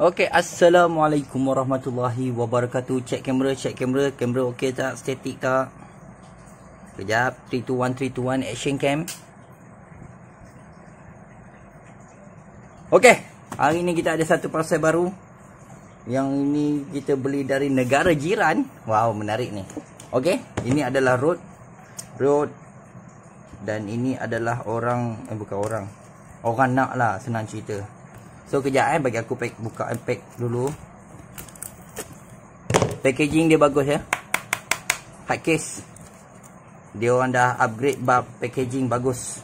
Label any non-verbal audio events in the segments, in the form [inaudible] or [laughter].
Okay, assalamualaikum warahmatullahi wabarakatuh. Check kamera, check kamera. Kamera Okay tak? Statik tak? Kejap, 3 2 1 3 2 1 action cam. Okay, hari ni kita ada satu parcel baru. Yang ini kita beli dari negara jiran. Wow, menarik ni. Okay, ini adalah road road dan ini adalah orang eh bukan orang. Orang nak lah senang cerita. So kejap eh bagi aku pack, buka unpack eh, dulu. Packaging dia bagus ya. Hard case. Dia orang dah upgrade bab packaging bagus.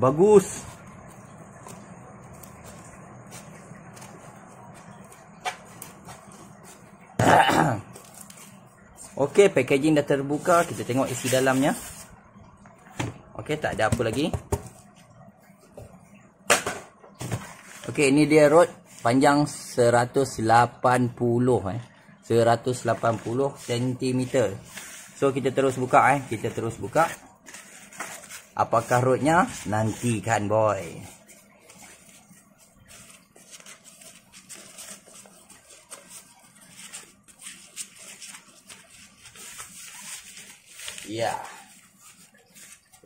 Bagus. [coughs] Okey, packaging dah terbuka. Kita tengok isi dalamnya. Okey, tak ada apa lagi. Okey, ini dia road panjang 180 eh. 180 cm. So kita terus buka eh, kita terus buka. Apakah roadnya? kan boy. Ya. Yeah.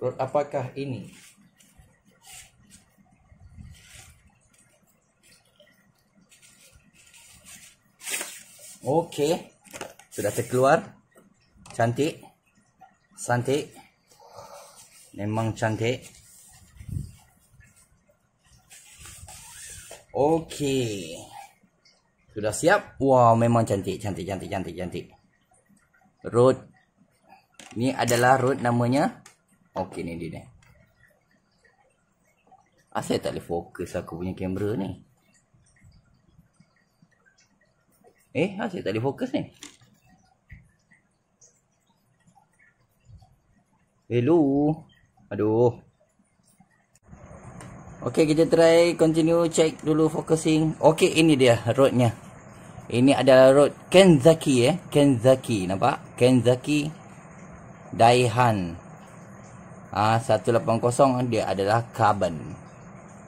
Road apakah ini? Okey. Sudah terkeluar. Cantik. Cantik. Memang cantik. Okey. Sudah siap. Wow, memang cantik. Cantik, cantik, cantik, cantik. Root, ini adalah root namanya. Okey, ni dia ni. Asal tak boleh fokus aku punya kamera ni. Eh, asyik ah, tak boleh fokus ni. Hello. Aduh. Okay, kita try continue check dulu focusing. Okay, ini dia roadnya. Ini adalah road Kenzaki eh. Kenzaki, nampak? Kenzaki Daihan. Ah 180 dia adalah carbon.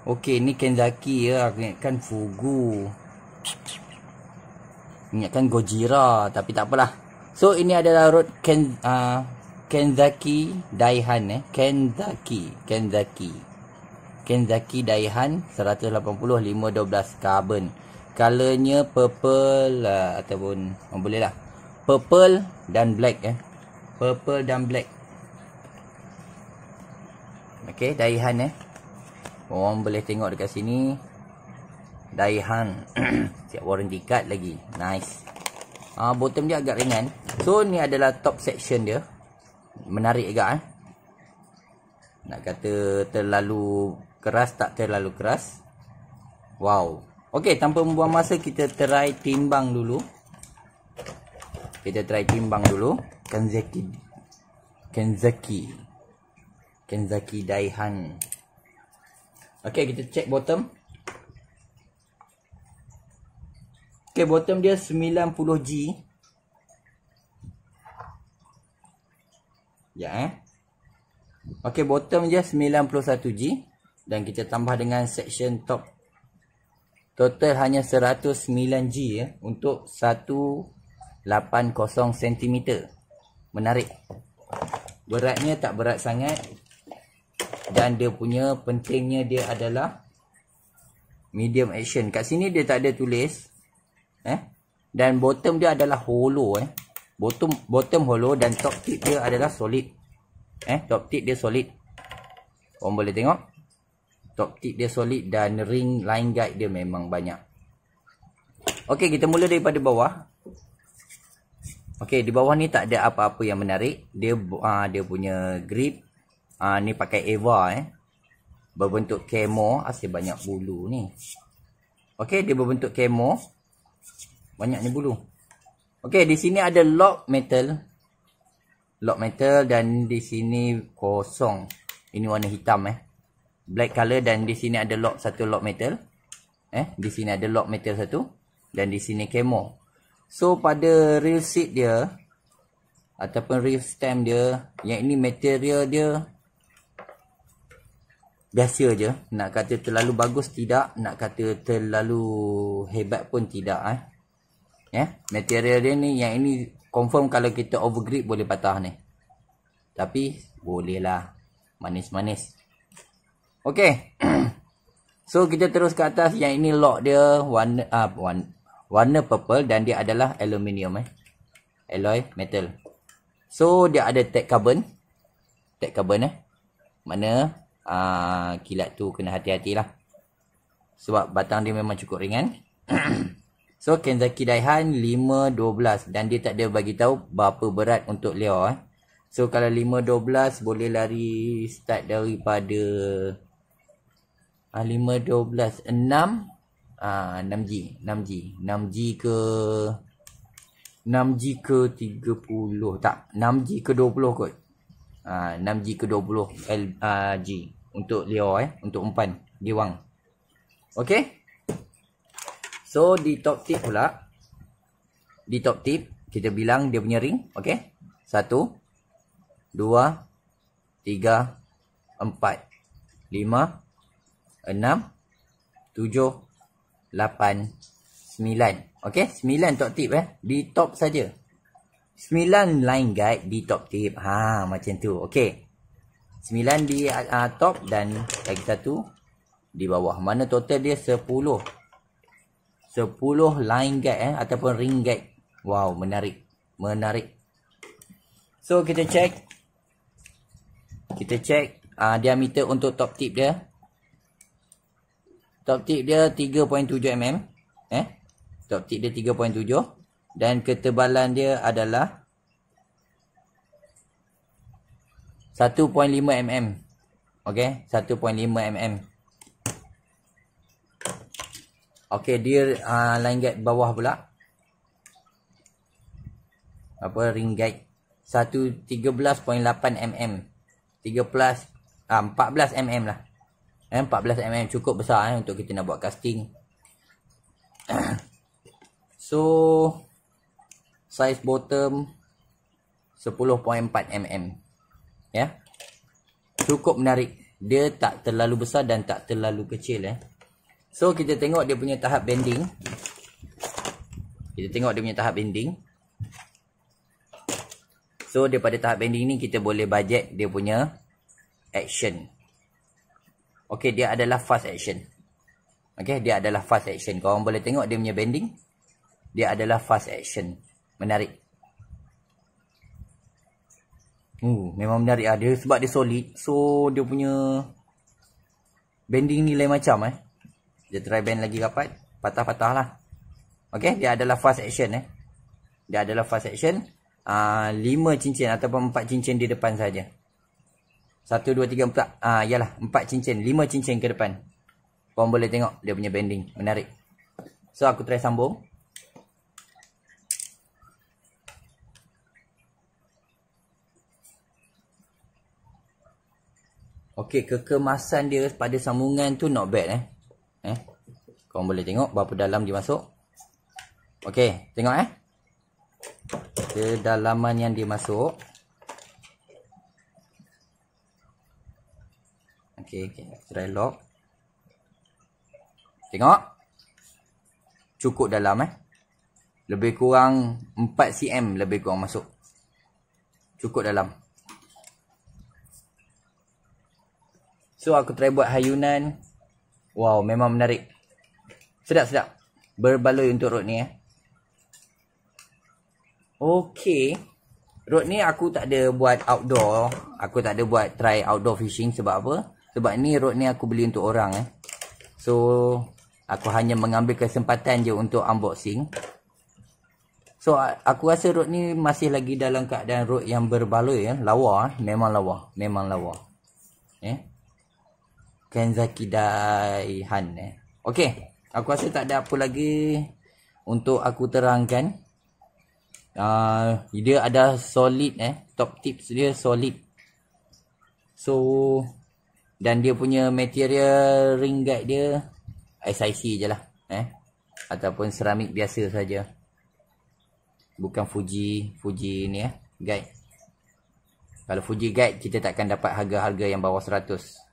Okay, ni Kenzaki ya. kan Fugu ingatkan Gojira tapi tak apalah. So ini adalah road Ken uh, Kenzaki Daihan eh Kenzaki Kenzaki Kenzaki Daihan 18512 carbon. Colornya purple uh, ataupun oh, boleh lah. Purple dan black eh. Purple dan black. Okey, Daihan eh. Orang boleh tengok dekat sini. Daihan. [clears throat] Siap warranty card lagi. Nice. Ah uh, bottom dia agak ringan. So ni adalah top section dia. Menarik juga eh. Nak kata terlalu keras tak terlalu keras. Wow. Okey, tanpa membuang masa kita try timbang dulu. Kita try timbang dulu. Kenzaki Kenzaki Kenzaki Daihan. Okey, kita check bottom. Okay, bottom dia 90G. Ya. Eh. Okay, bottom dia 91G. Dan kita tambah dengan section top. Total hanya 109G ya. Eh, untuk 180cm. Menarik. Beratnya tak berat sangat. Dan dia punya pentingnya dia adalah medium action. Kat sini dia tak ada tulis eh dan bottom dia adalah hollow eh bottom bottom hollow dan top tip dia adalah solid eh top tip dia solid orang boleh tengok top tip dia solid dan ring line guide dia memang banyak okey kita mula daripada bawah okey di bawah ni tak ada apa-apa yang menarik dia uh, dia punya grip uh, ni pakai eva eh berbentuk camo asyik banyak bulu ni okey dia berbentuk kemo banyaknya bulu. Okey, di sini ada lock metal. Lock metal dan di sini kosong. Ini warna hitam eh. Black color dan di sini ada lock satu lock metal. Eh, di sini ada lock metal satu dan di sini kemo. So pada real seat dia ataupun real stem dia, yang ini material dia biasa je nak kata terlalu bagus tidak nak kata terlalu hebat pun tidak eh yeah? material dia ni yang ini confirm kalau kita overgrip boleh patah ni tapi boleh lah manis-manis okey [clears throat] so kita terus ke atas yang ini lock dia warna ah uh, warna purple dan dia adalah aluminium eh alloy metal so dia ada tag carbon tag carbon eh mana uh, kilat tu kena hati hati lah. Sebab batang dia memang cukup ringan. [clears throat] so Kenzaki Daihan 5.12 dan dia tak ada bagi tahu berapa berat untuk Leo eh. So kalau 5.12 boleh lari start daripada uh, 5.12 6 ah uh, 6G, 6G, 6G ke 6G ke 30 tak 6G ke 20 kot uh, ah, 6G ke 20 L, uh, G untuk Leo eh untuk umpan di wang okey so di top tip pula di top tip kita bilang dia punya ring okay? satu dua tiga empat lima enam tujuh lapan sembilan okay? sembilan top tip eh di top saja Sembilan line guide di top tip. Ha macam tu. Okey. sembilan di uh, top dan lagi satu di bawah. Mana total dia sepuluh? Sepuluh line guide eh ataupun ring guide. Wow, menarik. Menarik. So kita check kita check uh, ah, diameter untuk top tip dia. Top tip dia 3.7 mm. Eh? Top tip dia 3.7 dan ketebalan dia adalah 1.5 mm. Okey, 1.5 mm. Okey, dia a uh, line guide bawah pula. Apa ring guide 113.8 mm. 13 uh, 14 mm lah. Eh 14 mm cukup besar eh untuk kita nak buat casting. [coughs] so size bottom 10.4 mm ya cukup menarik dia tak terlalu besar dan tak terlalu kecil eh so kita tengok dia punya tahap bending kita tengok dia punya tahap bending so daripada tahap bending ni kita boleh budget dia punya action okey dia adalah fast action okey dia adalah fast action kau orang boleh tengok dia punya bending dia adalah fast action Menarik Uh, memang menarik lah. dia sebab dia solid so dia punya bending ni lain macam eh dia try bend lagi rapat patah-patah lah ok dia adalah fast action eh dia adalah fast action uh, ah, 5 cincin ataupun empat cincin di depan saja. 1, 2, 3, 4 uh, yalah empat cincin lima cincin ke depan korang boleh tengok dia punya bending menarik so aku try sambung Okey, kekemasan dia pada sambungan tu not bad eh. Eh. Kau boleh tengok berapa dalam dia masuk. Okey, tengok eh. Kedalaman yang dia masuk. Okey, okey. Try lock. Tengok. Cukup dalam eh. Lebih kurang 4 cm lebih kurang masuk. Cukup dalam. So aku try buat hayunan. Wow, memang menarik. Sedap-sedap. Berbaloi untuk road ni eh. Okay. Road ni aku tak ada buat outdoor. Aku tak ada buat try outdoor fishing sebab apa? Sebab ni road ni aku beli untuk orang eh. So, aku hanya mengambil kesempatan je untuk unboxing. So, aku rasa road ni masih lagi dalam keadaan road yang berbaloi eh. Lawa eh. Memang lawa. Memang lawa. Eh. Kenzaki Daihan eh. Okey, aku rasa tak ada apa lagi untuk aku terangkan. Uh, dia ada solid eh, top tips dia solid. So dan dia punya material ring guide dia SIC je lah eh. Ataupun seramik biasa saja. Bukan Fuji, Fuji ni eh, guide. Kalau Fuji guide kita takkan dapat harga-harga yang bawah 100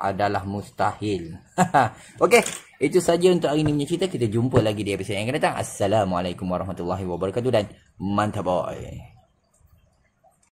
adalah mustahil. [laughs] Okey, itu saja untuk hari ini punya cerita. Kita jumpa lagi di episod yang akan datang. Assalamualaikum warahmatullahi wabarakatuh dan mantap boy.